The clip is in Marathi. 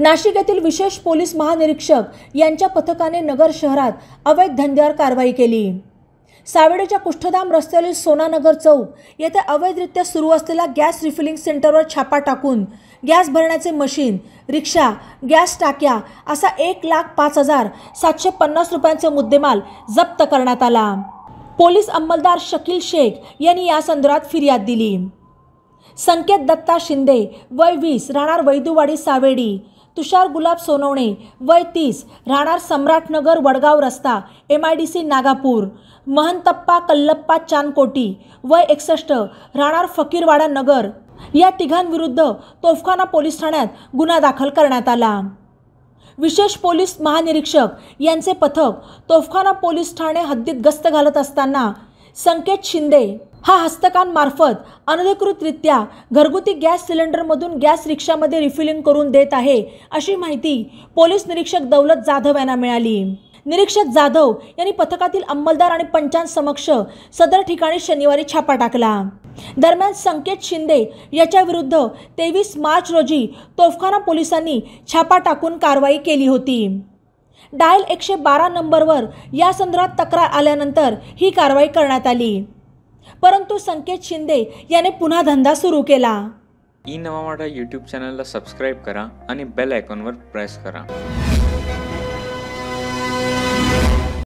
नाशिक येथील विशेष पोलीस महानिरीक्षक यांच्या पथकाने नगर शहरात अवैध धंद्यावर कारवाई केली सावेडेच्या कुष्ठधाम रस्त्यावरील सोनानगर चौक येथे अवैधरित्या सुरू असलेला गॅस रिफिलिंग सेंटरवर छापा टाकून गॅस भरण्याचे मशीन रिक्षा गॅस टाक्या असा एक लाख पाच हजार सातशे पन्नास रुपयांचे मुद्देमाल जप्त करण्यात आला पोलीस अंमलदार शकील शेख यांनी या संदर्भात फिर्याद दिली संकेत दत्ता शिंदे वय वीस राहणार वैदुवाडी सावेडी तुषार गुलाब सोनवणे वय तीस राहणार सम्राटनगर वडगाव रस्ता M I D C Nagapur Mahantappa Kallappa Chankoti वय एकसष्ट राहणार फकीरवाडा नगर या तिघांविरुद्ध तोफखाना पोलीस ठाण्यात गुन्हा दाखल करण्यात आला विशेष पोलीस महानिरीक्षक यांचे पथक तोफखाना पोलीस ठाणे हद्दीत गस्त घालत असताना संकेत शिंदे हा हस्तकांमार्फत अनधिकृतरित्या घरगुती गॅस सिलेंडरमधून गॅस रिक्षामध्ये रिफिलिंग करून देत आहे अशी माहिती पोलीस निरीक्षक दौलत जाधव यांना मिळाली निरीक्षक जाधव यांनी पथकातील अंमलदार आणि पंचांसमक्ष सदर ठिकाणी शनिवारी छापा टाकला दरम्यान संकेत शिंदे याच्याविरुद्ध तेवीस मार्च रोजी तोफखाना पोलिसांनी छापा टाकून कारवाई केली होती डायल एकशे बारा नंबरवर या संदर्भात तक्रार आल्यानंतर ही कारवाई करण्यात आली परंतु संकेत शिंदे याने पुन्हा धंदा सुरू केला ई नवा यूट्यूब चॅनलला सबस्क्राईब करा आणि बेल आयकॉनवर प्रेस करा